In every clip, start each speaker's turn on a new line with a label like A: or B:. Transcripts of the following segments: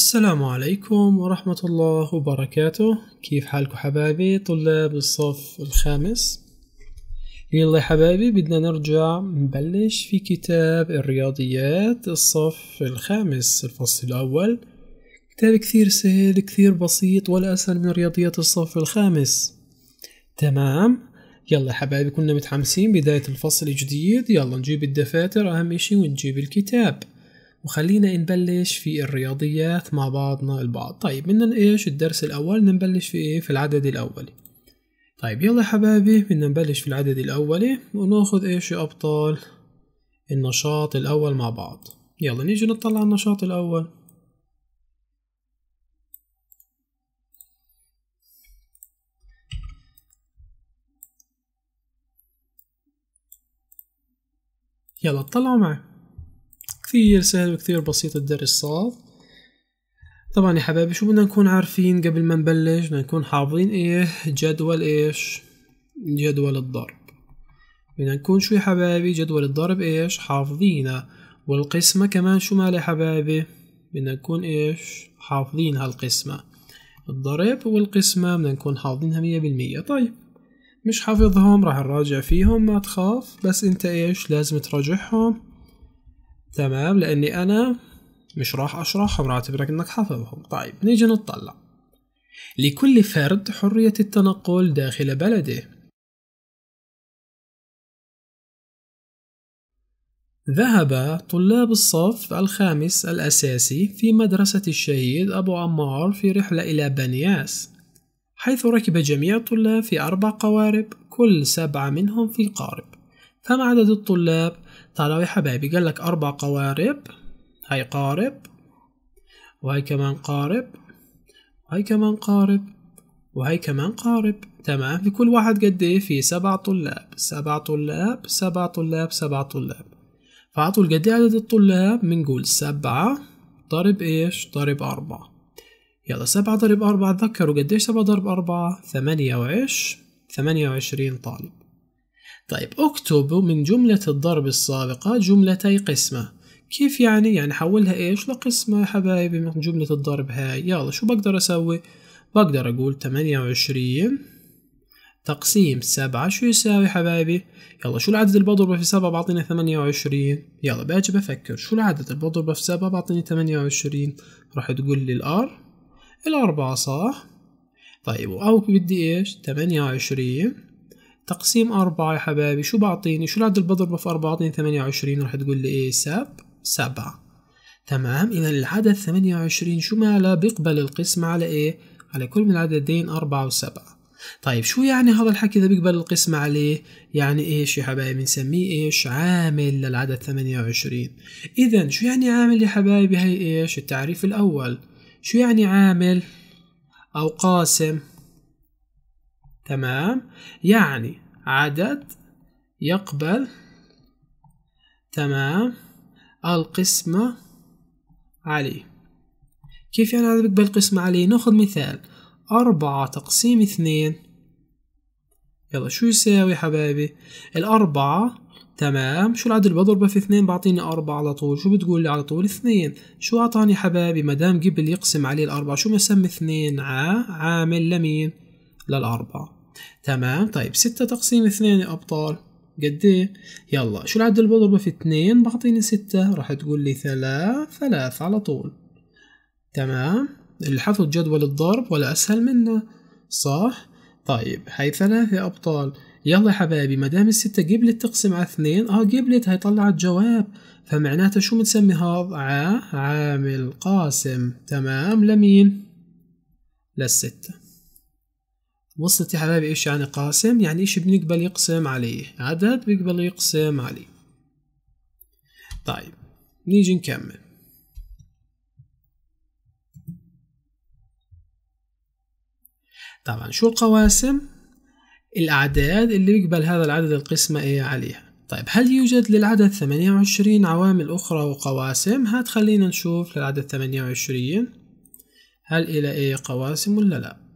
A: السلام عليكم ورحمة الله وبركاته كيف حالكم حبايبي طلاب الصف الخامس يلا يا حبايبي بدنا نرجع نبلش في كتاب الرياضيات الصف الخامس الفصل الأول كتاب كثير سهل كثير بسيط ولا أسهل من رياضيات الصف الخامس تمام يلا يا حبايبي كنا متحمسين بداية الفصل الجديد يلا نجيب الدفاتر أهم إشي ونجيب الكتاب وخلينا نبلش في الرياضيات مع بعضنا البعض طيب بدنا ايش الدرس الاول نبلش في ايه في العدد الاولي طيب يلا حبايبي بدنا نبلش في العدد الاولي وناخذ ايش يا ابطال النشاط الاول مع بعض يلا نيجي نطلع النشاط الاول يلا اطلعوا معي كثير سهل وكثير بسيط الدرس صار طبعا يا حبايبي شو بدنا نكون عارفين قبل ما نبلش بدنا نكون حافظين ايه جدول ايش جدول الضرب بدنا نكون شو يا حبايبي جدول الضرب ايش حافظينه والقسمة كمان شو مال يا حبايبي بدنا نكون ايش حافظين هالقسمة الضرب والقسمة بدنا نكون حافظينها مية بالمية طيب مش حافظهم راح نراجع فيهم ما تخاف بس انت ايش لازم تراجعهم تمام لاني انا مش راح اشرحهم راح اعتبرك انك حافظهم طيب نيجي نطلع لكل فرد حرية التنقل داخل بلده ذهب طلاب الصف الخامس الأساسي في مدرسة الشهيد أبو عمار في رحلة إلى بنياس حيث ركب جميع الطلاب في أربع قوارب كل سبعة منهم في قارب فما عدد الطلاب تعالوا يا حبايبي قال لك أربع قوارب هاي قارب وهي كمان قارب وهي كمان قارب وهي كمان قارب تمام في كل واحد قد ايه في سبع طلاب سبع طلاب سبع طلاب سبع طلاب فعطوا قد ايه عدد الطلاب بنقول سبعة ضرب ايش ضرب أربعة يلا سبعة ضرب أربعة تذكروا قد ايش سبعة ضرب أربعة ثمانية وعش ثمانية وعشرين طالب طيب اكتبوا من جملة الضرب السابقة جملتي قسمة كيف يعني؟ يعني حولها ايش لقسمة يا حبايبي من جملة الضرب هاي يلا شو بقدر اسوي؟ بقدر اقول تمانية وعشرين تقسيم سبعة شو يساوي حبايبي؟ يلا شو العدد اللي بضربه في سبعة بعطيني 28؟ وعشرين يلا باجي بفكر شو العدد اللي بضربه في سبعة بعطيني 28؟ وعشرين راح تقول لي الار الأربعة صح؟ طيب أو بدي إيش؟ تمانية وعشرين تقسيم أربعة يا حبايبي شو بعطيني شو العدد اللي بضربه في أربعة بعطيني ثمانية وعشرين رح تقول لي إيه سب سبعة تمام إذا العدد ثمانية وعشرين شو ماله بيقبل القسمة على إيه على كل من العددين أربعة وسبعة طيب شو يعني هذا الحكي إذا بيقبل القسمة عليه يعني إيش يا حبايبي بنسميه إيش عامل للعدد ثمانية وعشرين إذا شو يعني عامل يا حبايبي هي إيش التعريف الأول شو يعني عامل أو قاسم تمام يعني عدد يقبل تمام القسمة عليه كيف يعني عدد يقبل القسمة عليه ناخذ مثال أربعة تقسيم اثنين يلا شو يساوي حبايبي الأربعة تمام شو العدد اللي بضربه في اثنين بعطيني أربعة على طول شو بتقول لي على طول اثنين شو أعطاني حبايبي مدام قبل يقسم عليه الأربعة شو مسمي اثنين عامل لمين للأربعة تمام طيب ستة تقسيم اثنين أبطال قد ايه؟ يلا شو العدد اللي بضربه في اثنين بعطيني ستة راح تقول لي ثلاث ثلاث على طول تمام الحفظ جدول الضرب ولا أسهل منه صح؟ طيب هاي ثلاثة أبطال يلا يا حبايبي ما دام الستة قبلت تقسم على اثنين اه قبلت هاي طلعت جواب فمعناته شو بنسمي هذا؟ ع عامل قاسم تمام لمين؟ للستة وصلت يا حبايبي ايش يعني قاسم يعني ايش بنقبل يقسم عليه عدد بيقبل يقسم عليه طيب نيجي نكمل طبعا شو القواسم الأعداد اللي بيقبل هذا العدد القسمة إيه عليها طيب هل يوجد للعدد 28 عوامل أخرى وقواسم هات خلينا نشوف للعدد 28 هل إلى إيه قواسم ولا لأ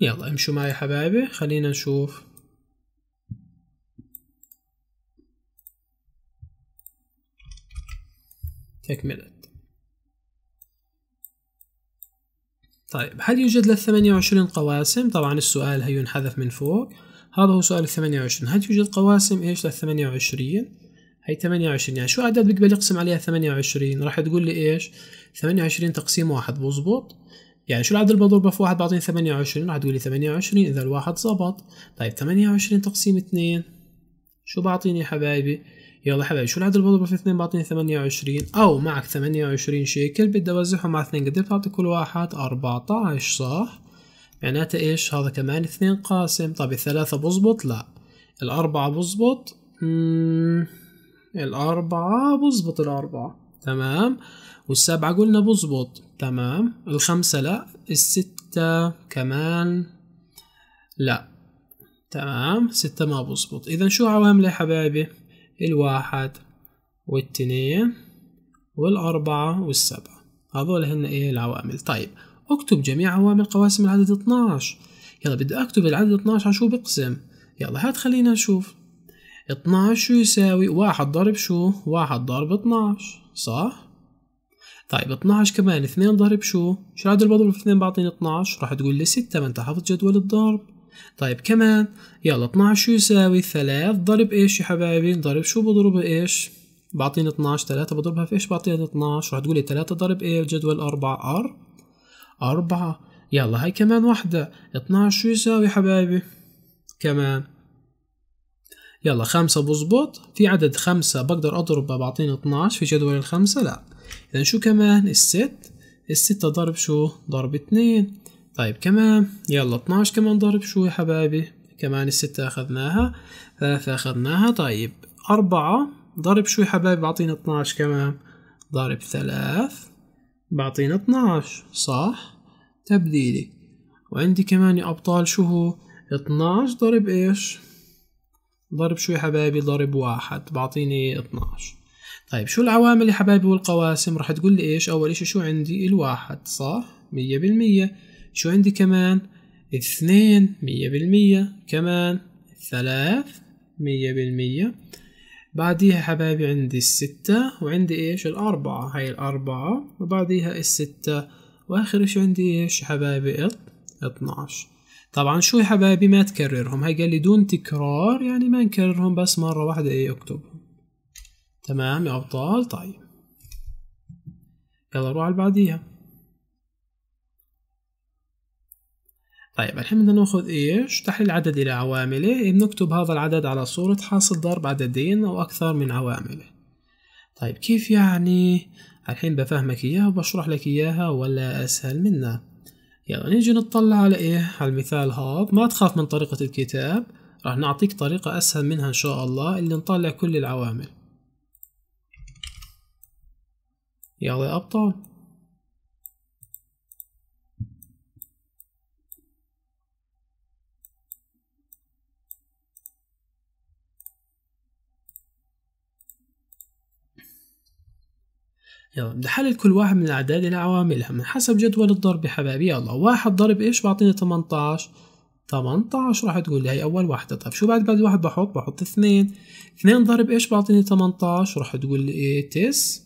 A: يلا امشوا معي حبايبي خلينا نشوف تكملت طيب هل يوجد لل 28 قواسم؟ طبعا السؤال هي ينحذف من فوق هذا هو سؤال ال 28 هل يوجد قواسم ايش لل 28؟ هي 28 يعني شو عدد بيقبل يقسم عليها 28 راح تقول لي إيش 28 تقسيم واحد بزبط يعني شو العدد اللي بضربه في واحد بعطيني 28 رح تقول لي 28 اذا الواحد زبط طيب 28 تقسيم 2 شو بعطيني يا حبايبي يلا حبايبي شو العدد اللي بضربه في 2 بعطيني 28 او معك 28 شيكل بدي اوزعهم على 2 قد إيه بتعطي كل واحد 14 صح معناته ايش هذا كمان 2 قاسم طب الثلاثة بزبط لا الأربعة بزبط مم. الأربعة بزبط الأربعة تمام والسبعة قلنا بزبط تمام الخمسة لا الستة كمان لا تمام ستة ما بزبط إذا شو عوامل يا حبايبي الواحد والتنين والأربعة والسبعة هذول هن إيه العوامل طيب أكتب جميع عوامل قواسم العدد 12 يلا بدي أكتب العدد 12 على شو بقسم يلا هات خلينا نشوف 12 شو يساوي واحد ضرب شو واحد ضرب 12 صح طيب 12 كمان 2 ضرب شو؟ شو العدد اللي بضربه في 2 بعطيني 12 راح تقول لي 6 ما انت حافظ جدول الضرب طيب كمان يلا 12 شو يساوي 3 ضرب ايش يا حبايبي؟ ضرب شو بضربها ايش؟ بعطيني 12 3 بضربها في ايش بعطيني 12 راح تقول لي 3 ضرب ايه الجدول 4 ار 4 يلا هاي كمان واحدة 12 شو يساوي حبايبي؟ كمان يلا خمسة بظبط في عدد خمسة بقدر أضربه بعطيني 12 في جدول الخمسة لا إذا شو كمان الست الستة ضرب شو ضرب اثنين طيب كمان يلا اتناش كمان ضرب شو يا حبايبي كمان الستة أخذناها ثلاثة أخذناها طيب أربعة ضرب شو يا حبايبي بعطينا اتناش كمان ضرب ثلاث بعطينا اتناش صح تبديلي وعندي كمان يا أبطال شو هو اتناش ضرب إيش ضرب شو يا حبايبي ضرب واحد بعطيني اتناش طيب شو العوامل يا حبايبي والقواسم راح تقول لي ايش اول اشي شو عندي الواحد صح مية بالمية شو عندي كمان اثنين مية بالمية كمان ثلاث مية بالمية بعديها حبايبي عندي الستة وعندي ايش الأربعة هاي الأربعة وبعديها الستة وآخر اشي عندي ايش حبايبي اتناش طبعا شو يا حبايبي ما تكررهم هاي قال لي دون تكرار يعني ما نكررهم بس مرة واحدة ايه اكتبهم تمام يا أبطال طيب يلا نروح على البعديها طيب الحين بدنا ناخذ ايش تحليل الى عوامله إيه، بنكتب هذا العدد على صورة حاصل ضرب عددين او اكثر من عوامله طيب كيف يعني الحين بفهمك اياها وبشرح لك اياها ولا اسهل منها يلا نيجي نطلع على ايه على المثال هذا ما تخاف من طريقة الكتاب راح نعطيك طريقة اسهل منها ان شاء الله اللي نطلع كل العوامل يلا يا أبطال يلا بدي احلل كل واحد من الاعداد الى عواملها من حسب جدول الضرب يا حبايبي يلا واحد ضرب ايش بعطيني 18 18 راح تقول لي هي اول واحدة طيب شو بعد بعد واحد بحط بحط اثنين اثنين ضرب ايش بعطيني 18 راح تقول لي ايه تس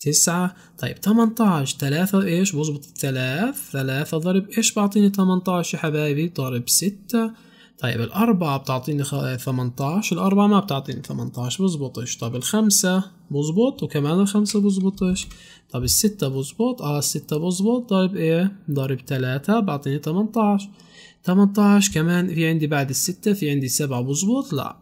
A: تسعة طيب تمنتاش تلاتة إيش بظبط الثلاث ثلاثة ضرب إيش بعطيني تمنتاش يا حبايبي ضرب ستة طيب الأربعة بتعطيني خ... ثمنتاش الأربعة ما بتعطيني ثمنتاش بظبطش طيب الخمسة بظبط وكمان الخمسة بظبطش طيب الستة بظبط اه الستة بظبط ضرب ايه ضرب تلاتة بعطيني تمنتاش تمنتاش كمان في عندي بعد الستة في عندي سبعة بظبط لا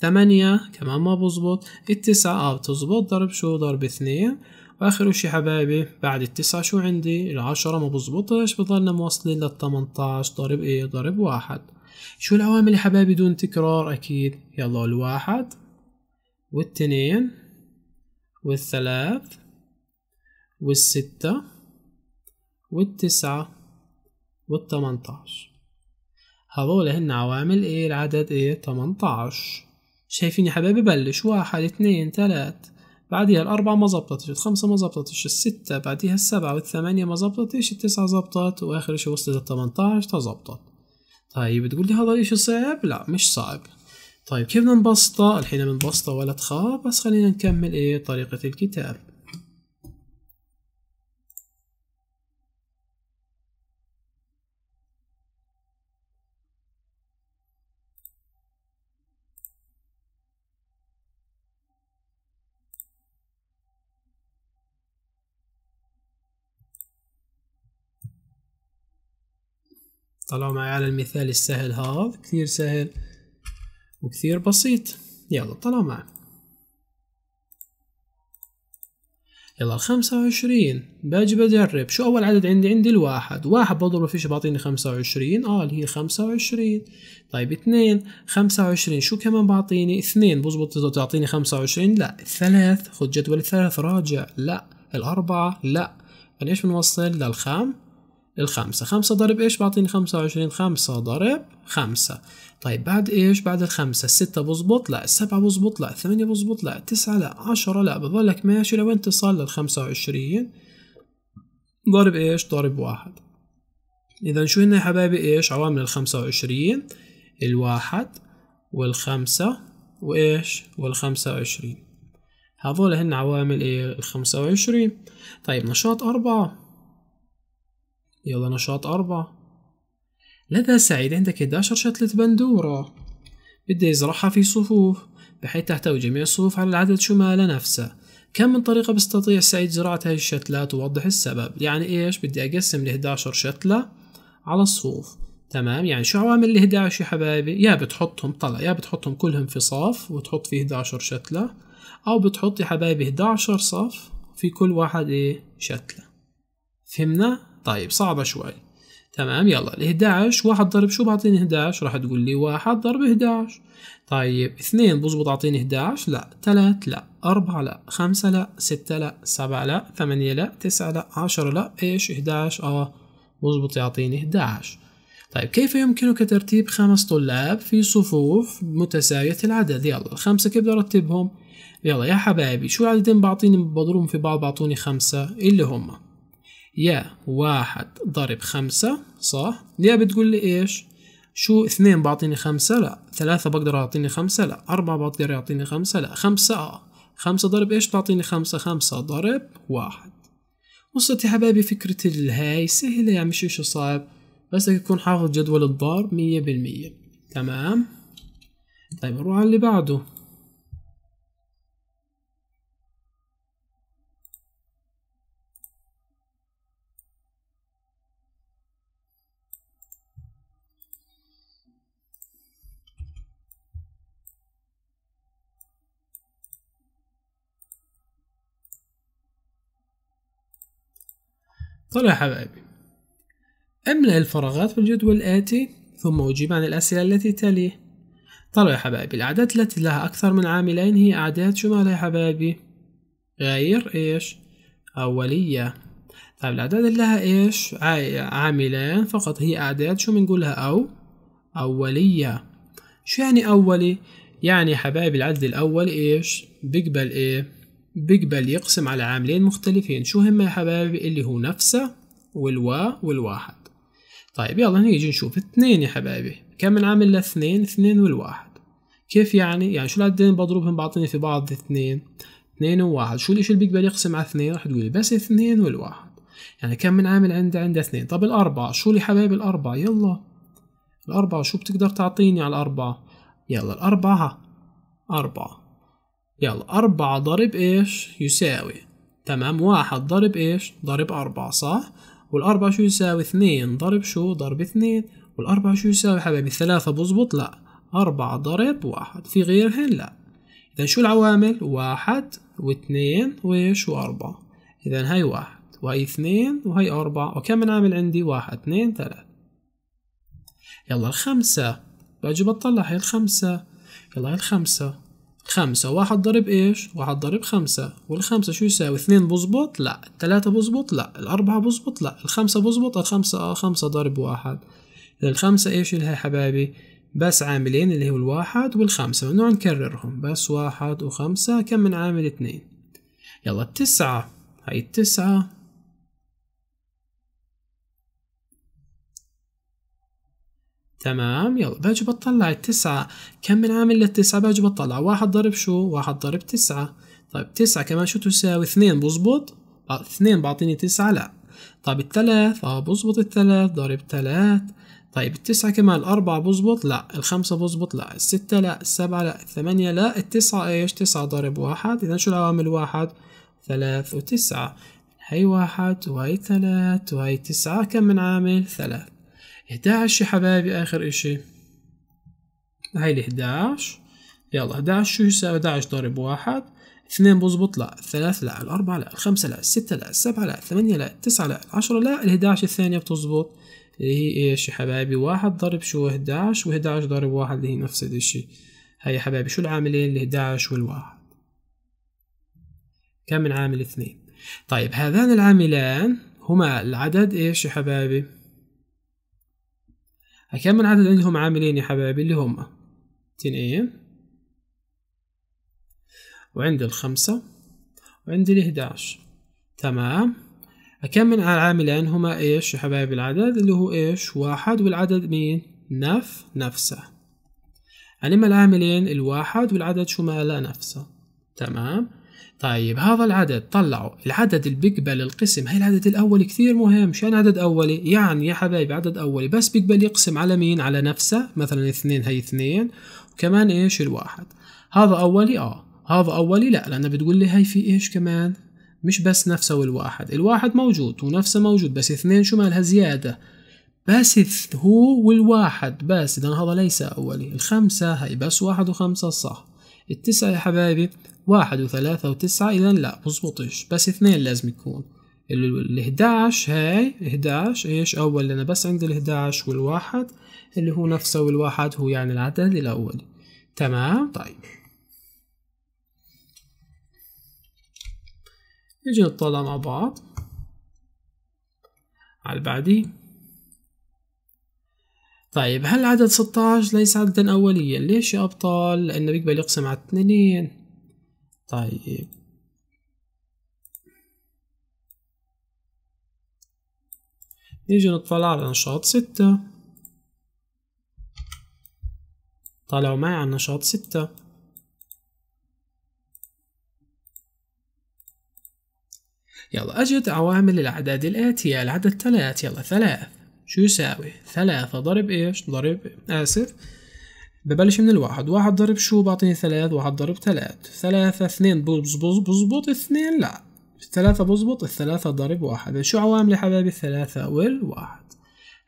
A: ثمانية كمان ما بزبط التسعة اه بتزبط ضرب شو ضرب اثنين واخر شي حبايبي بعد التسعة شو عندي العشرة ما بزبطش بضلنا موصلين للتمنتاش ضرب ايه ضرب واحد شو العوامل يا حبايبي دون تكرار اكيد يلا الواحد والتنين والثلاث والستة والتسعة والتمنتاش هذول هن عوامل ايه العدد ايه 18 شايفين يا حبايبي بلش واحد اثنين ثلاث بعديها الأربعة ما زبطتش الخمسة ما زبطتش الستة بعديها السبعة والثمانية ما زبطتش التسعة زبطت وآخر شيء وصلت التمنتاش تزبطت طيب بتقول لي هذا الإشي صعب لا مش صعب طيب كيف بدنا نبسطه الحين بنبسطه ولا تخاف بس خلينا نكمل إيه طريقة الكتاب طلعوا معي على المثال السهل هذا كثير سهل وكثير بسيط يلا طلعوا معي يلا الخمسة وعشرين باجي بدرب شو أول عدد عندي عندي الواحد واحد بضربه فيش بعطيني خمسة وعشرين آه اللي هي خمسة وعشرين طيب اثنين خمسة وعشرين شو كمان بعطيني اثنين بزبط تعطيني خمسة وعشرين لا الثلاث خد جدول الثلاث راجع لا الأربعة لا فليش يعني بنوصل للخام الخمسة خمسة ضرب إيش بعطيني خمسة وعشرين خمسة ضرب خمسة طيب بعد إيش بعد الخمسة الستة بزبط لا السبعة بزبط لا الثمانية بزبط لا التسعة لا عشرة لا بظلك ماشي لو أنت صار للخمسة وعشرين ضرب إيش ضرب واحد إذا شو هنا يا حبايبي إيش عوامل الخمسة وعشرين الواحد والخمسة وإيش والخمسة وعشرين هذول هن عوامل إيه الخمسة وعشرين طيب نشاط أربعة يلا نشاط أربعة لدى سعيد عندك 11 شتلة بندورة بده يزرعها في صفوف بحيث تحتوي جميع الصفوف على العدد شمال نفسه كم من طريقة بستطيع سعيد زراعة هاي الشتلات ووضح السبب يعني إيش بدي أقسم ال 11 شتلة على الصفوف تمام يعني شو عوامل ال 11 يا حبايبي يا بتحطهم طلع يا بتحطهم كلهم في صف وتحط فيه 11 شتلة أو بتحط يا حبايبي 11 صف في كل واحد إيه شتلة فهمنا طيب صعبة شوي تمام يلا ال 11 واحد ضرب شو بعطيني 11 راح تقول لي واحد ضرب 11 طيب اثنين بزبط اعطيني 11 لا ثلاث لا أربعة لا خمسة لا ستة لا سبعة لا ثمانية لا تسعة لا عشرة لا ايش 11 اه بزبط يعطيني 11 طيب كيف يمكنك ترتيب خمس طلاب في صفوف متساوية العدد يلا الخمسة كيف بدي أرتبهم يلا يا حبايبي شو العددين بعطيني بضربهم في بعض بعطوني خمسة اللي هم يا واحد ضرب خمسة صح يا بتقول لي ايش شو اثنين بعطيني خمسة لا ثلاثة بقدر أعطيني خمسة لا أربعة بقدر يعطيني خمسة لا خمسة آه خمسة ضرب إيش بتعطيني خمسة خمسة ضرب واحد وصلت يا حبايبي فكرة الهاي سهلة يعني مش إشي صعب بس تكون حافظ جدول الضرب مية بالمية تمام طيب نروح على اللي بعده طلع حبايبي املأ الفراغات في الجدول الآتي ثم أجيب عن الأسئلة التي تليه طلع يا حبايبي الأعداد التي لها أكثر من عاملين هي أعداد مالها يا حبايبي غير إيش أولية طيب الأعداد اللي لها إيش عاملين فقط هي أعداد شو بنقولها أو أولية شو يعني أولي يعني حبايبي العدد الأول إيش بيقبل إيه بيقبل يقسم على عاملين مختلفين شو هم يا حبايبي اللي هو نفسه والوا والواحد طيب يلا نيجي نشوف اثنين يا حبايبي كم من عامل لاثنين اثنين والواحد كيف يعني يعني شو العددين بضربهم بعطيني في بعض اثنين اثنين وواحد شو الاشي اللي بيقبل يقسم على اثنين رح تقولي بس اثنين والواحد يعني كم من عامل عنده عنده اثنين طب الاربعة شو لي حبايبي الاربعة يلا الاربعة شو بتقدر تعطيني على الاربعة يلا الاربعة أربعة يلا أربعة ضرب إيش يساوي تمام واحد ضرب إيش ضرب أربعة صح والأربعة شو يساوي اثنين ضرب شو ضرب اثنين والأربعة شو يساوي حبيبي ثلاثة بزبط لأ أربعة ضرب واحد في غيرهن لأ إذا شو العوامل واحد واثنين وإيش وأربعة إذا هاي واحد وهي اثنين وهي أربعة وكم عامل عندي واحد اثنين ثلاثة يلا الخمسة باجي بطلع هي الخمسة يلا هي الخمسة خمسة واحد ضرب ايش؟ واحد ضرب خمسة والخمسة شو يساوي؟ اثنين بزبط؟ لا الثلاثة بزبط؟ لا الأربعة بزبط؟ لا الخمسة بزبط؟ الخمسة اه خمسة ضرب واحد الخمسة ايش لها هي حبايبي؟ بس عاملين اللي هو الواحد والخمسة ممنوع نكررهم بس واحد وخمسة كم من عامل اثنين؟ يلا التسعة هاي التسعة تمام يلا باجي بطلع التسعة كم من عامل للتسعة باجي بطلع واحد ضرب شو واحد ضرب تسعة طيب تسعة كمان شو تساوي اثنين بزبط آه، اثنين بعطيني تسعة لا طيب الثلاث اه بزبط الثلاث ضرب ثلاث طيب التسعة كمان الأربعة بزبط لا الخمسة بزبط لا الستة لا السبعة لا الثمانية لا التسعة ايش تسعة ضرب واحد إذا شو العوامل واحد ثلاث وتسعة هي واحد وهي ثلاث وهي تسعة كم من عامل ثلاث 11 يا حبايبي آخر إشي هاي ال 11 يلا 11 شو يساوي 11 ضرب واحد اثنين بزبط لا ثلاث لا الأربعة لا الخمسة لا الستة لا السبعة لا الثمانية لا التسعة لا العشرة لا ال 11 الثانية بتزبط اللي هي ايش يا حبايبي واحد ضرب شو 11 و11 ضرب واحد اللي هي نفس الاشي هاي يا حبايبي شو العاملين ال 11 وال 1 كم من عامل اثنين طيب هذان العاملان هما العدد ايش يا حبايبي أكمل عدد عندهم عاملين يا حبايبي اللي هم تين اي وعندي الخمسة وعندي الإحداش تمام أكمل من العاملين هما إيش يا حبايبي العدد اللي هو إيش واحد والعدد مين نف نفسه يعني ما العاملين الواحد والعدد شو ماله نفسه تمام طيب هذا العدد طلعوا العدد اللي بيقبل القسم هي العدد الأول كثير مهم شو يعني عدد أولي يعني يا حبايبي عدد أولي بس بيقبل يقسم على مين على نفسه مثلا اثنين هي اثنين وكمان إيش الواحد هذا أولي آه هذا أولي لا لأن بتقول لي هي في إيش كمان مش بس نفسه والواحد الواحد موجود ونفسه موجود بس اثنين شو مالها زيادة بس هو والواحد بس إذا هذا ليس أولي الخمسة هي بس واحد وخمسة صح التسعة يا حبايبي واحد وثلاثة وتسعة إذا لا بزبطش بس اثنين لازم يكون الإحداش هاي إحداش إيش أول لأن بس عندي الإحداش والواحد اللي هو نفسه والواحد هو يعني العدد الأولي تمام طيب نجي نطلع مع بعض على البعدين طيب هل عدد 16 ليس عددا أوليا ليش يا أبطال لأنه بيقبل يقسم على اثنين طيب نيجي نطلع على نشاط ستة طلعوا معي على نشاط ستة يلا أجد عوامل الأعداد الآتية العدد 3 يلا ثلاث شو يساوي ثلاثة ضرب ايش ضرب اسف ببلش من الواحد واحد ضرب شو بعطيني ثلاث واحد ضرب ثلاث ثلاثة اثنين بزبط بزبط اثنين لا الثلاثة بزبط الثلاثة ضرب واحد شو عوامل يا حبايبي الثلاثة والواحد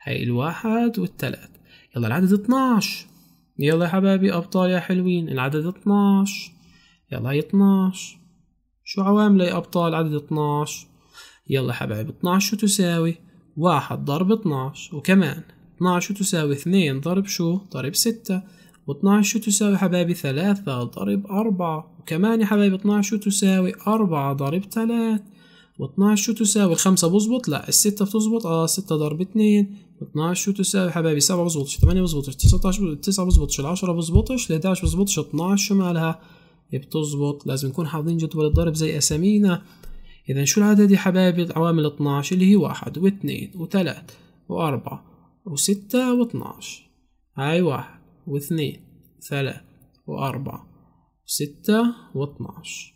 A: هاي الواحد والثلاث يلا العدد اتناش يلا يا حبايبي أبطال يا حلوين العدد اتناش يلا هي اتناش شو عوامل يا أبطال عدد اتناش يلا حبايبي اتناش شو تساوي واحد ضرب اتناش وكمان اتناش تساوي اثنين ضرب شو ضرب ستة واتناش شو تساوي حبايبي ثلاثة ضرب أربعة وكمان يا حبايبي اتناش شو تساوي أربعة ضرب ثلاثة واتناش شو تساوي خمسة بزبط لا الستة بتزبط اه ستة ضرب اتنين واتناش شو تساوي حبايبي سبعة بزبطش ثمانية بظبطش 19 تسعة بزبطش العشرة بظبطش عشر بزبطش اتناش شو مالها بتزبط لازم نكون حافظين جدول الضرب زي أسامينا إذا شو العدد يا حبايبي العوامل 12 اللي هي واحد واثنين وثلاث وأربعة وستة واثناش هاي واحد واثنين ثلاث وأربعة وستة واثناش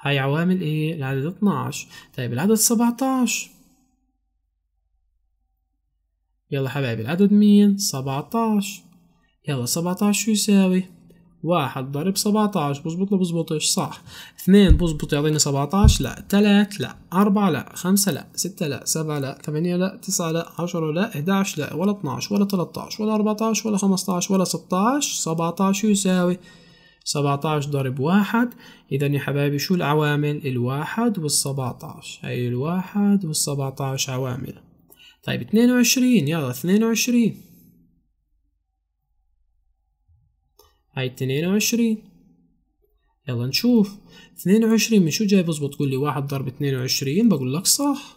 A: هاي عوامل ايه العدد 12 طيب العدد 17 يلا حبايبي العدد مين 17 يلا 17 شو يساوي واحد ضرب 17 بزبط له بزبطش صح اثنين بزبط يعطيني 17 لا ثلاث لا أربعة لا خمسة لا ستة لا سبعة لا ثمانية لا تسعة لا عشرة لا 11 لا ولا 12 ولا 13 ولا 14 ولا 15 ولا 16 17 يساوي 17 ضرب واحد إذا يا حبايبي شو العوامل الواحد والسبعتاش هاي الواحد والسبعتاش عوامل طيب 22 يلا 22 هاي اثنين وعشرين يلا نشوف اثنين وعشرين من شو جاي بزبط تقول لي واحد ضرب اثنين وعشرين بقول لك صح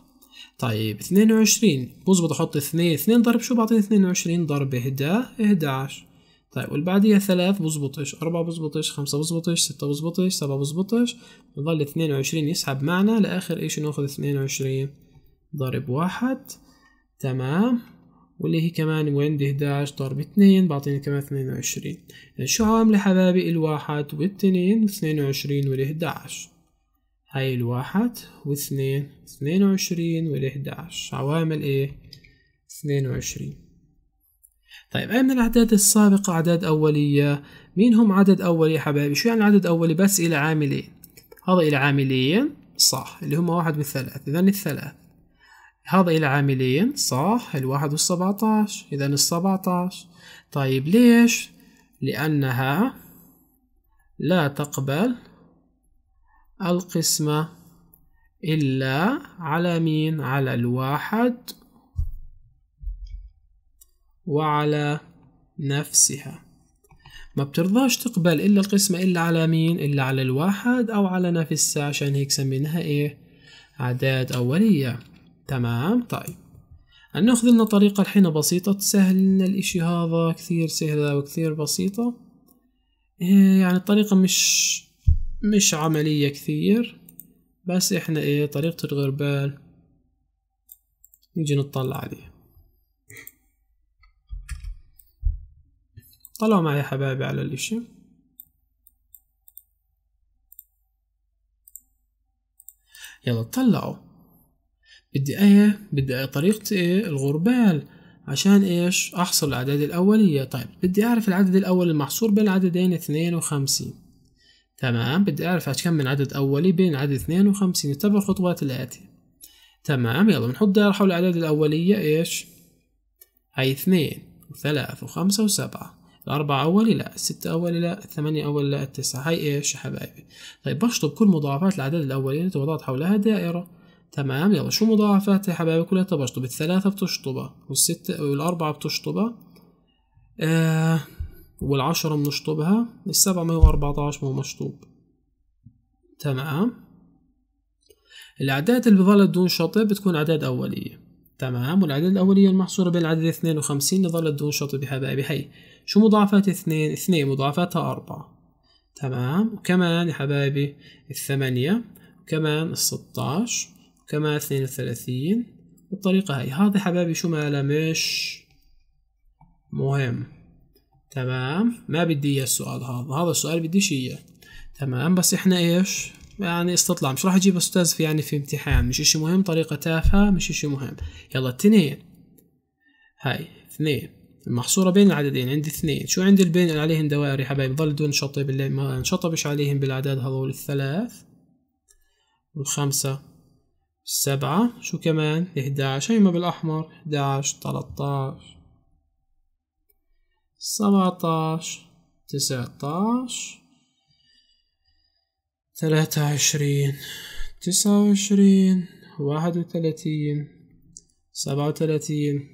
A: طيب اثنين وعشرين بزبط احط اثنين اثنين ضرب شو بعطيني اثنين وعشرين ضرب اهدا اهداش طيب والبعديها ثلاث بزبطش أربعة بزبطش خمسة بزبطش ستة بزبطش سبعة بزبطش نظل اثنين وعشرين يسحب معنا لآخر ايش ناخذ اثنين وعشرين ضرب واحد تمام واللي هي كمان ويند 11 ضرب 2 بعطيني كمان 22 يعني شو عاملة حبايبي الواحد والتنين واثنين وعشرين 11 هاي الواحد واثنين اثنين وعشرين والإحداش عوامل ايه اثنين وعشرين طيب أي من الأعداد السابقة أعداد أولية مين هم عدد أولي يا حبايبي شو يعني عدد أولي بس إلى عاملين هذا إلى عاملين صح اللي هم واحد والثلاث إذا الثلاث هذا إلى عاملين صح الواحد والسبعتاش إذا السبعتاش طيب ليش؟ لأنها لا تقبل القسمة إلا على مين؟ على الواحد وعلى نفسها ما بترضاش تقبل إلا القسمة إلا على مين؟ إلا على الواحد أو على نفسها عشان هيك سميناها إيه؟ أعداد أولية تمام طيب ناخذ لنا طريقة الحين بسيطة تسهل لنا الاشي هذا كثير سهلة وكثير بسيطة إيه، يعني الطريقة مش مش عملية كثير بس احنا ايه طريقة الغربال نيجي نطلع عليها طلعوا معي يا حبايبي على الاشي يلا طلعوا بدي ايه بدي إيه طريقة ايه الغربال عشان ايش احصل الاعداد الاولية طيب بدي اعرف العدد الاول المحصور بين العددين اثنين وخمسين تمام بدي اعرف كم من عدد اولي بين عدد اثنين وخمسين اتبع الخطوات الاتية تمام يلا بنحط دائرة حول الاعداد الاولية ايش هاي اثنين وثلاث وخمسة وسبعة الأربعة أولي لا الستة أولي لا الثمانية أولي لا التسعة هاي إيش يا حبايبي طيب بشطب كل مضاعفات الأعداد الأولية وضعت حولها دائرة تمام يلا شو مضاعفات يا حبايبي كلها بشطب الثلاثة بتشطبها والستة والأربعة بتشطبها آه والعشرة بنشطبها السبعة ما هو عشر ما هو مشطوب تمام الأعداد اللي بظلت دون شطب بتكون أعداد أولية تمام والأعداد الأولية المحصورة بين العدد اثنين وخمسين اللي ظلت دون شطب يا حبايبي هي شو مضاعفات اثنين اثنين مضاعفاتها أربعة تمام وكمان يا حبايبي الثمانية وكمان الستاش كما 32 بالطريقة هاي هذا حبايبي شو ماله مش مهم تمام ما بدي اياه السؤال هذا هذا السؤال بديش اياه تمام بس احنا ايش يعني استطلع مش راح اجيب استاذ في يعني في امتحان مش اشي مهم طريقة تافهة مش اشي مهم يلا اثنين هاي اثنين المحصورة بين العددين عندي اثنين شو عندي البين اللي عليهم دوائر يا حبايب ضل دون شطب اللي ما انشطبش عليهم بالاعداد هذول الثلاث والخمسة سبعة شو كمان إحداش هي ما بالأحمر احدى عشر إحداش تلاتاش سبعتاش تسعتاش تلاتة عشرين تسعة وعشرين واحد وتلاتين سبعة وتلاتين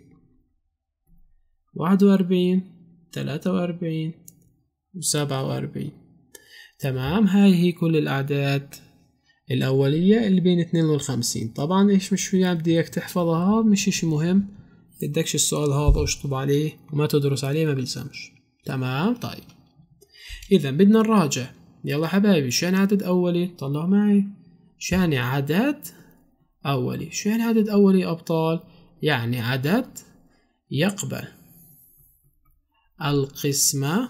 A: واحد وأربعين تلاتة وأربعين وسبعة وأربعين تمام هاي هي كل الأعداد الأولية اللي بين اثنين والخمسين طبعا إيش مش يعني بدك تحفظها مش إشي مهم بدكش السؤال هذا اشطب عليه وما تدرس عليه ما بلسمش تمام طيب إذا بدنا نراجع يلا حبايبي شو يعني عدد أولي طلعوا معي شو يعني عدد أولي شو يعني عدد أولي أبطال يعني عدد يقبل القسمة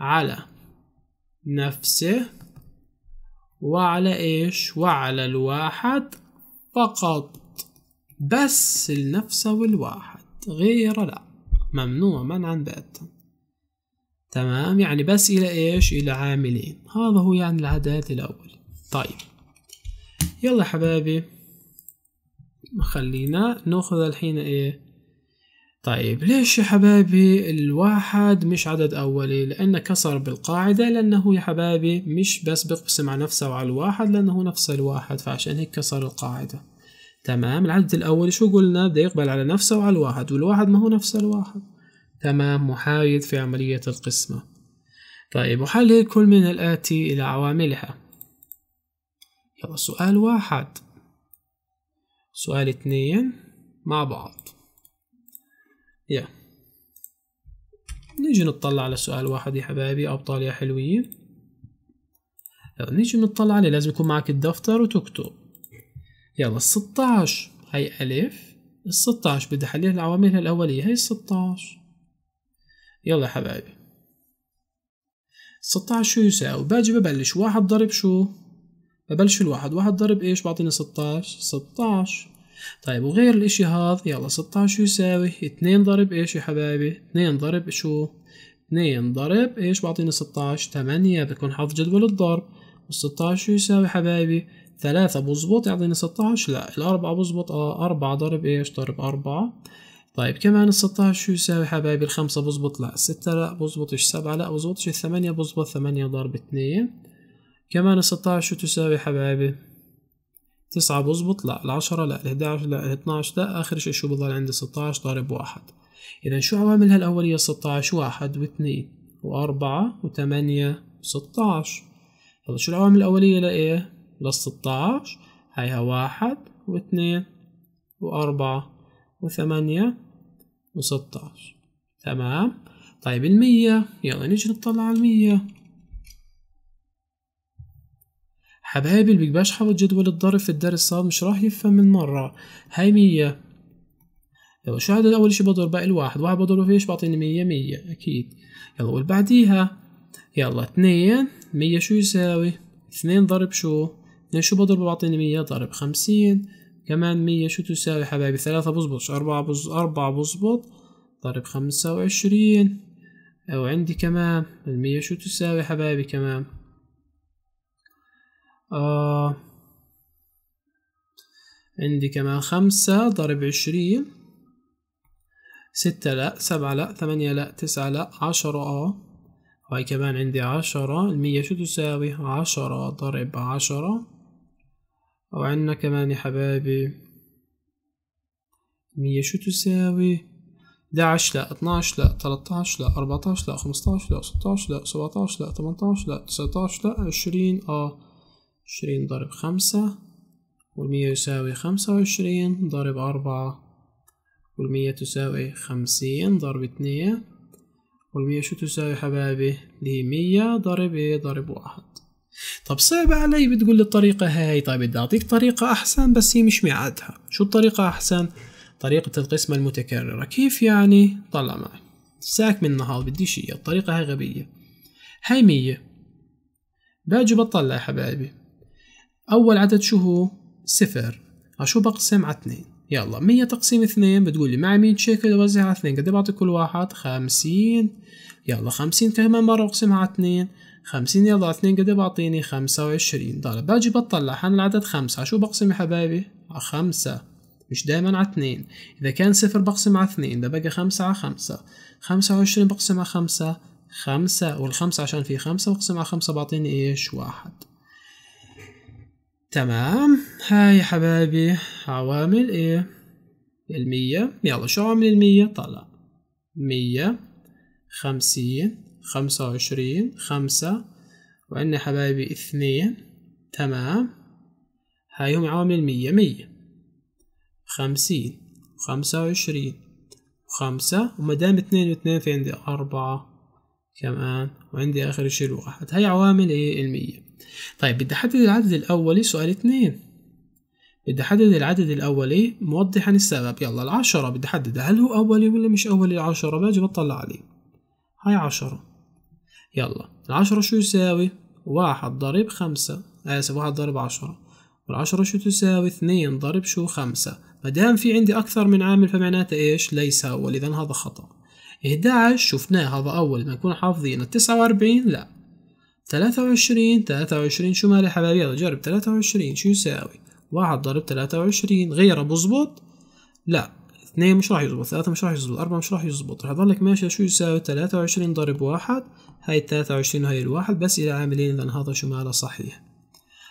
A: على نفسه وعلى إيش وعلى الواحد فقط بس النفس والواحد غير لا ممنوع منعا باتا تمام يعني بس إلى إيش إلى عاملين هذا هو يعني العدد الأول طيب يلا حبايبي خلينا ناخذ الحين إيه طيب ليش يا حبايبي الواحد مش عدد أولي لأنه كسر بالقاعدة لأنه يا حبايبي مش بس بيقسم على نفسه وعلى الواحد لأنه نفس الواحد فعشان هيك كسر القاعدة تمام العدد الأولي شو قلنا بده يقبل على نفسه وعلى الواحد والواحد ما هو نفس الواحد تمام محايد في عملية القسمة طيب وحلل كل من الآتي إلى عواملها يلا سؤال واحد سؤال اثنين مع بعض يا نيجي نطلع على سؤال واحد يا حبايبي أبطال يا حلوين نيجي نطلع عليه لازم يكون معك الدفتر وتكتب يلا الستاش هاي ألف الستاش بدي أحللها لعواملها الأولية هاي الستاش يلا يا حبايبي ستاش شو يساوي باجي ببلش واحد ضرب شو ببلش الواحد واحد ضرب ايش بعطيني ستاش ستاش طيب وغير الاشي هذا يلا 16 شو يساوي 2 ضرب ايش يا حبايبي 2 ضرب شو 2 ضرب ايش بعطيني 16 8 بكون حاط جدول الضرب وال16 شو يساوي حبايبي 3 بظبط يعطيني 16 لا الأربعة بظبط اه 4 ضرب ايش ضرب 4 طيب كمان ال 16 شو يساوي حبايبي الخمسة بظبط لا 6 لا بظبطش 7 لا بظبطش 8 بظبط 8 ضرب 2 كمان ال 16 شو تساوي حبايبي تسعة بظبط لا العشرة لا الهداعش لا الاتناش لا آخر شي شو بضل عندي ستاعش ضارب واحد إذا شو عواملها الأولية ستاعش واحد واثنين وأربعة وثمانية ستاعش هلا شو العوامل الأولية لإيه؟ للستاعش هيها واحد واثنين وأربعة وثمانية وستاعش تمام؟ طيب المية يلا نجي نطلع على المية حبايبي اللي بيبقاش حافظ جدول الضرب في الدرس صعب مش راح يفهم من مرة هاي مية يلا شو عدد أول اشي بضرب الواحد واحد بضربه فيش بعطيني مية مية أكيد يلا والبعديها يلا اتنين مية شو يساوي اثنين ضرب شو اثنين شو بضربه بعطيني مية ضرب خمسين كمان مية شو تساوي حبايبي ثلاثة بزبط أربعة بز أربعة بزبط ضرب خمسة وعشرين أو عندي كمان المية شو تساوي حبايبي كمان آه عندي كمان خمسة ضرب عشرين ستة لا سبعة لا ثمانية لا تسعة لا عشرة اه هاي كمان عندي عشرة المية شو تساوي عشرة ضرب عشرة وعندنا كمان يا حبايبي مية شو تساوي داعش لا اتناش لا تلتاش لا اربعتاش لا خمستاش لا ستاش لا سبعتاش لا تمنتاش لا تسعتاش لا عشرين اه عشرين ضرب خمسة والمية يساوي خمسة وعشرين ضرب أربعة والمية تساوي خمسين ضرب اتنين والمية شو تساوي حبايبي اللي هي مية ضرب ايه ضرب واحد طب صعب علي بتقول لي الطريقة هاي طيب بدي أعطيك طريقة أحسن بس هي مش ميعادها شو الطريقة أحسن طريقة القسمة المتكررة كيف يعني طلع معي ساك من النهار بديش شيء الطريقة هاي غبية هاي مية باجي بطلع يا حبايبي أول عدد شو هو؟ صفر شو بقسم على اثنين يلا مية تقسيم اثنين بتقولي معي مية شيكل بوزعها على اثنين قد إيه بعطي كل واحد خمسين يلا خمسين كمان مرة بقسمها على اثنين خمسين يلا اثنين قد إيه بعطيني خمسة وعشرين ضل طيب. باجي بطلع حان العدد خمسة شو بقسم يا حبايبي؟ على خمسة مش دايما على اثنين إذا كان صفر بقسم على اثنين إذا بقى خمسة على خمسة خمسة وعشرين بقسم على خمسة خمسة والخمسة عشان في خمسة بقسم على خمسة بعطيني إيش واحد تمام هاي يا حبايبي عوامل ايه المية يلا شو عوامل المية طلع مية خمسين خمسة وعشرين خمسة وعندنا حبايبي اثنين تمام هاي هم عوامل مية مية خمسين خمسة وعشرين وخمسة دام اثنين واثنين في عندي أربعة كمان وعندي آخر شي الواحد هاي عوامل ايه المية طيب بدي أحدد العدد الأولي سؤال اثنين بدي أحدد العدد الأولي موضحا السبب يلا العشرة بدي أحددها هل هو أولي ولا مش أولي العشرة باجي بطلع عليه هاي عشرة يلا العشرة شو يساوي واحد ضرب خمسة آسف آه، واحد ضرب عشرة والعشرة شو تساوي اثنين ضرب شو خمسة مدام في عندي أكثر من عامل فمعناته إيش ليس أول إذا هذا خطأ 11 شفناه هذا أول ما نكون حافظين التسعة وأربعين لأ ثلاثة وعشرين ثلاثة وعشرين شو مالي حبايبي يلا جرب ثلاثة وعشرين شو يساوي واحد ضرب ثلاثة وعشرين غيره بزبط لا اثنين مش راح يزبط ثلاثة مش راح يزبط أربعة مش راح يزبط راح يضلك ماشي شو يساوي ثلاثة وعشرين ضرب واحد هاي الثلاثة وعشرين وهاي الواحد بس إلى عاملين إذا هذا شو ماله صحيح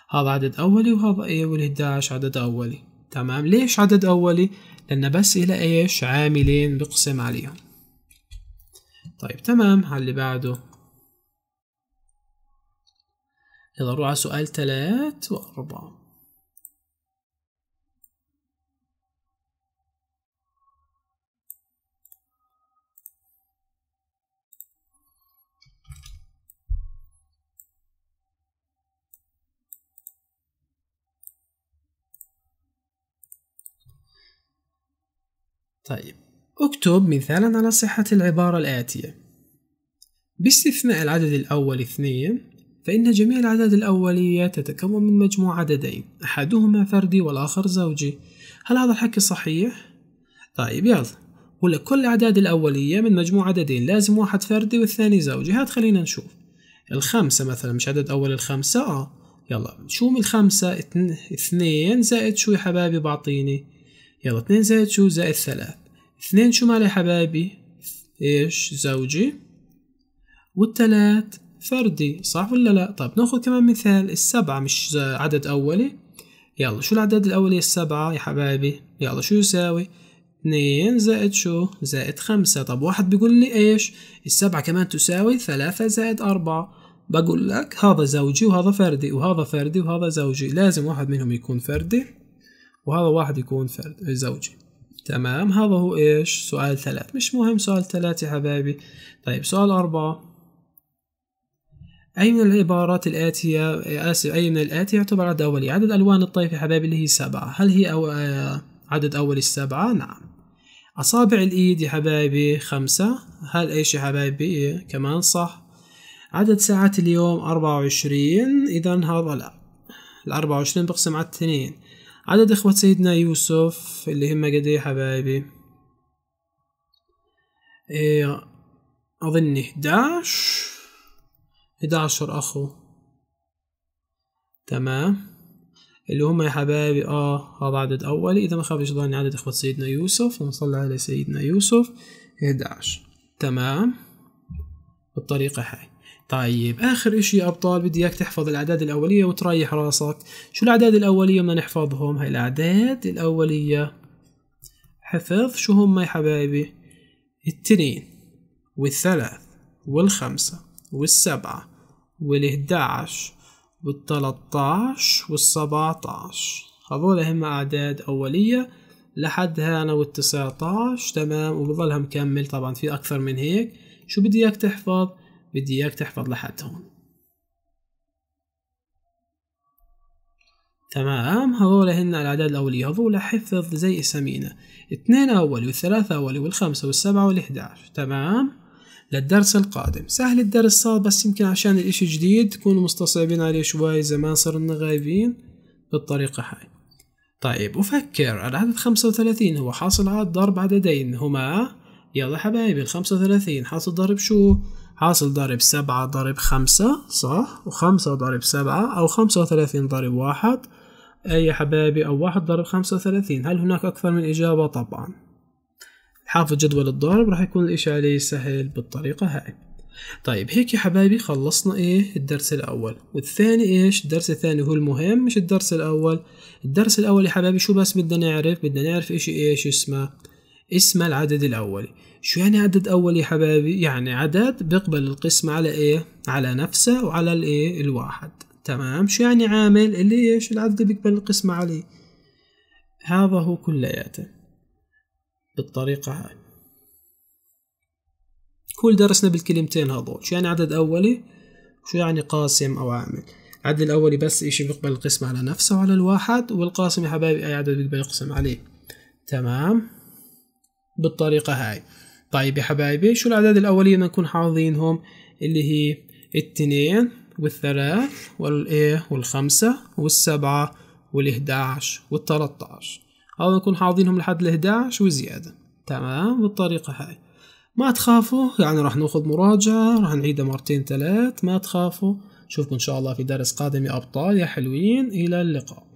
A: هذا عدد أولي وهذا إيه والهداش عدد أولي تمام ليش عدد أولي لأن بس إلى إيش عاملين بقسم عليهم طيب تمام على بعده يلا على سؤال ثلاث وأربعة طيب اكتب مثالا على صحة العبارة الآتية باستثناء العدد الأول اثنين فإن جميع الأعداد الأولية تتكون من مجموع عددين أحدهما فردي والآخر زوجي هل هذا الحكي صحيح؟ طيب يلا كل الأعداد الأولية من مجموع عددين لازم واحد فردي والثاني زوجي هات خلينا نشوف الخمسة مثلا مش عدد أول الخمسة آه يلا شو من الخمسة اثنين زائد شو يا حبايبي بعطيني يلا اثنين زائد شو زائد ثلاث اثنين شو مالي يا حبايبي ايش زوجي والثلاث فردي صح ولا لا طيب ناخذ كمان مثال السبعة مش عدد أولي يلا شو العدد الأولي السبعة يا حبايبي يلا شو يساوي اثنين زائد شو زائد خمسة طب واحد بيقول لي ايش السبعة كمان تساوي ثلاثة زائد أربعة بقول لك هذا زوجي وهذا فردي وهذا فردي وهذا زوجي لازم واحد منهم يكون فردي وهذا واحد يكون فرد زوجي تمام هذا هو ايش سؤال ثلاث مش مهم سؤال ثلاثة يا حبايبي طيب سؤال أربعة أي من العبارات الآتية آسف أي من الآتي يعتبر عدد أولي عدد ألوان الطيف يا حبايبي اللي هي سبعة هل هي أو آه، عدد أولي السبعة؟ نعم أصابع الإيد يا حبايبي خمسة هل إيش يا حبايبي إيه؟ كمان صح عدد ساعات اليوم أربعة وعشرين إذا هذا لا الأربعة وعشرين بقسم على اثنين عدد إخوة سيدنا يوسف اللي هم قد إيه حبايبي إيه أظن 11 11 أخو تمام اللي هم يا حبايبي اه هذا عدد أولي إذا ما خاب يشضرني عدد إخوة سيدنا يوسف ونصلي على سيدنا يوسف 11 تمام بالطريقة هاي طيب آخر إشي يا أبطال بدي إياك تحفظ الأعداد الأولية وتريح راسك شو الأعداد الأولية بدنا نحفظهم هاي الأعداد الأولية حفظ شو هم يا حبايبي التنين والثلاث والخمسة والسبعة وال11 وال13 وال17 هذول هم أعداد أولية لحد هنا وال19 تمام وبظلها مكمل طبعا في أكثر من هيك شو بدي إياك تحفظ؟ بدي إياك تحفظ لحد هون تمام هذول هن الأعداد الأولية هذول حفظ زي اسامينا اثنين أولي والثلاثة أولي والخمسة والسبعة والإحداش تمام للدرس القادم سهل الدرس صار بس يمكن عشان الاشي جديد تكونوا مستصعبين عليه شوي زمان صرنا غايبين بالطريقة هاي طيب وفكر العدد خمسة وثلاثين هو حاصل على ضرب عددين هما يلا حبايبي الخمسة وثلاثين حاصل ضرب شو حاصل ضرب سبعة ضرب خمسة صح وخمسة ضرب سبعة أو خمسة وثلاثين ضرب واحد أي يا حبايبي أو واحد ضرب خمسة وثلاثين هل هناك أكثر من إجابة طبعا حافظ جدول الضارب راح يكون الإشي عليه سهل بالطريقة هاي طيب هيك يا حبايبي خلصنا ايه الدرس الاول والثاني ايش الدرس الثاني هو المهم مش الدرس الاول الدرس الاول يا حبايبي شو بس بدنا نعرف بدنا نعرف اشي ايش اسمه اسمه العدد الاولي شو يعني عدد اولي يا حبايبي يعني عدد بيقبل القسمة على ايه على نفسه وعلى الايه الواحد تمام شو يعني عامل اللي ايش العدد بيقبل القسمة عليه هذا هو كلياته بالطريقة هاي كل درسنا بالكلمتين هذول شو يعني عدد أولي شو يعني قاسم أو عامل العدد الأولي بس إشي بيقبل القسمة على نفسه وعلى الواحد والقاسم يا حبايبي أي عدد بيقبل يقسم عليه تمام بالطريقة هاي طيب يا حبايبي شو الأعداد الأولية بدنا نكون حافظينهم اللي هي التنين والثلاث والإيه والخمسة والسبعة والإحداعش عشر او نكون حاضينهم لحد ال11 وزياده تمام بالطريقه هاي ما تخافوا يعني راح ناخذ مراجعه راح نعيدها مرتين ثلاث ما تخافوا نشوفكم ان شاء الله في درس قادم يا ابطال يا حلوين الى اللقاء